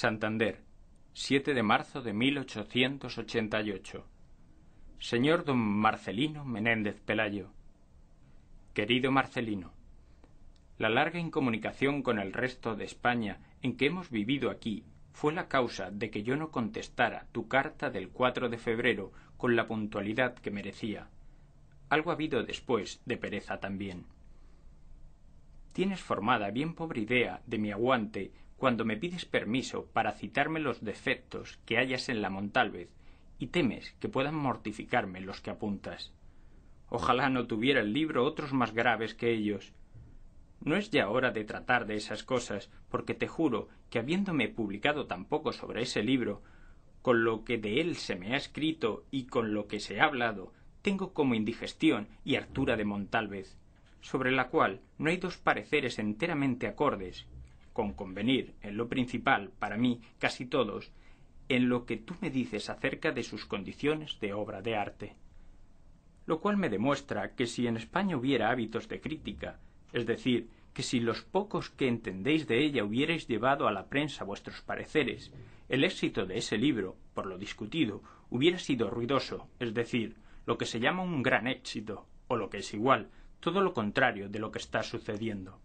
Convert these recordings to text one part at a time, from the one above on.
Santander, 7 de marzo de 1888. Señor don Marcelino Menéndez Pelayo. Querido Marcelino, la larga incomunicación con el resto de España en que hemos vivido aquí fue la causa de que yo no contestara tu carta del 4 de febrero con la puntualidad que merecía. Algo ha habido después de pereza también. Tienes formada bien pobre idea de mi aguante cuando me pides permiso para citarme los defectos que hallas en la Montalvez y temes que puedan mortificarme los que apuntas. Ojalá no tuviera el libro otros más graves que ellos. No es ya hora de tratar de esas cosas, porque te juro que habiéndome publicado tan poco sobre ese libro, con lo que de él se me ha escrito y con lo que se ha hablado, tengo como indigestión y hartura de Montalvez, sobre la cual no hay dos pareceres enteramente acordes, con convenir en lo principal, para mí, casi todos, en lo que tú me dices acerca de sus condiciones de obra de arte. Lo cual me demuestra que si en España hubiera hábitos de crítica, es decir, que si los pocos que entendéis de ella hubierais llevado a la prensa vuestros pareceres, el éxito de ese libro, por lo discutido, hubiera sido ruidoso, es decir, lo que se llama un gran éxito, o lo que es igual, todo lo contrario de lo que está sucediendo.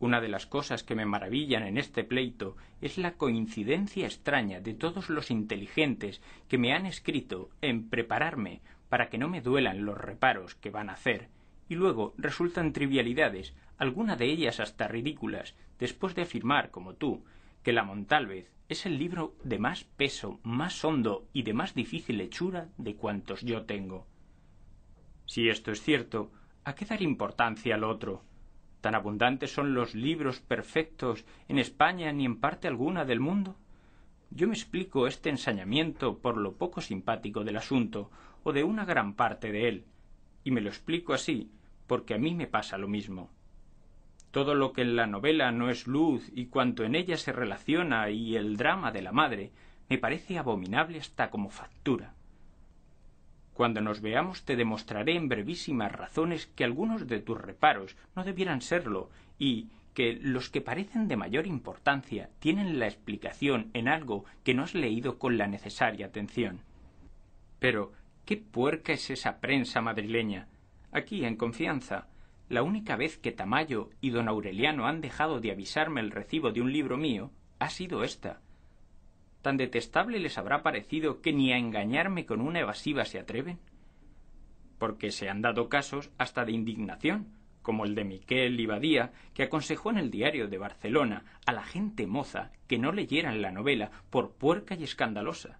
Una de las cosas que me maravillan en este pleito es la coincidencia extraña de todos los inteligentes que me han escrito en prepararme para que no me duelan los reparos que van a hacer, y luego resultan trivialidades, alguna de ellas hasta ridículas, después de afirmar, como tú, que la Montalvez es el libro de más peso, más hondo y de más difícil hechura de cuantos yo tengo. Si esto es cierto, ¿a qué dar importancia al otro? ¿Tan abundantes son los libros perfectos en España ni en parte alguna del mundo? Yo me explico este ensañamiento por lo poco simpático del asunto, o de una gran parte de él, y me lo explico así, porque a mí me pasa lo mismo. Todo lo que en la novela no es luz y cuanto en ella se relaciona y el drama de la madre, me parece abominable hasta como factura. Cuando nos veamos te demostraré en brevísimas razones que algunos de tus reparos no debieran serlo y que los que parecen de mayor importancia tienen la explicación en algo que no has leído con la necesaria atención. Pero, ¿qué puerca es esa prensa madrileña? Aquí, en confianza, la única vez que Tamayo y don Aureliano han dejado de avisarme el recibo de un libro mío ha sido esta, ¿Tan detestable les habrá parecido que ni a engañarme con una evasiva se atreven? Porque se han dado casos hasta de indignación, como el de Miquel Ibadía, que aconsejó en el diario de Barcelona a la gente moza que no leyeran la novela por puerca y escandalosa.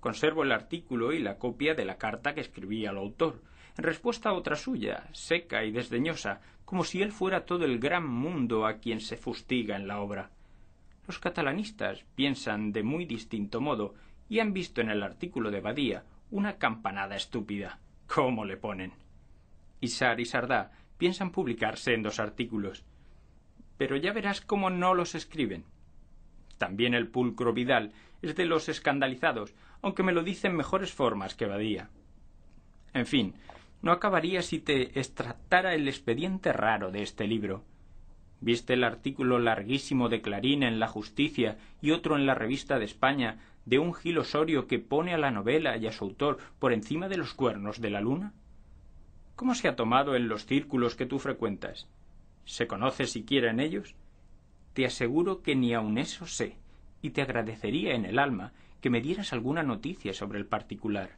Conservo el artículo y la copia de la carta que escribí al autor, en respuesta a otra suya, seca y desdeñosa, como si él fuera todo el gran mundo a quien se fustiga en la obra los catalanistas piensan de muy distinto modo y han visto en el artículo de Badía una campanada estúpida. ¿Cómo le ponen? Isar y Sardá piensan publicarse en dos artículos. Pero ya verás cómo no los escriben. También el pulcro Vidal es de los escandalizados, aunque me lo dicen mejores formas que Badía. En fin, no acabaría si te extractara el expediente raro de este libro. Viste el artículo larguísimo de Clarín en La Justicia y otro en la Revista de España de un gilosorio que pone a la novela y a su autor por encima de los cuernos de la luna? ¿Cómo se ha tomado en los círculos que tú frecuentas? ¿Se conoce siquiera en ellos? Te aseguro que ni aun eso sé, y te agradecería en el alma que me dieras alguna noticia sobre el particular.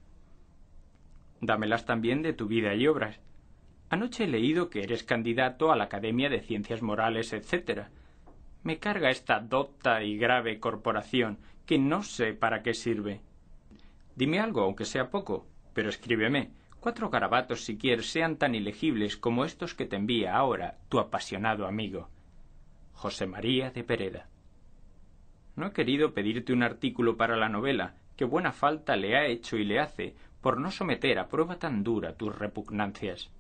Dámelas también de tu vida y obras, Anoche he leído que eres candidato a la Academia de Ciencias Morales, etc. Me carga esta dota y grave corporación, que no sé para qué sirve. Dime algo, aunque sea poco, pero escríbeme. Cuatro garabatos, si quieres, sean tan ilegibles como estos que te envía ahora tu apasionado amigo. José María de Pereda. No he querido pedirte un artículo para la novela, que buena falta le ha hecho y le hace por no someter a prueba tan dura tus repugnancias.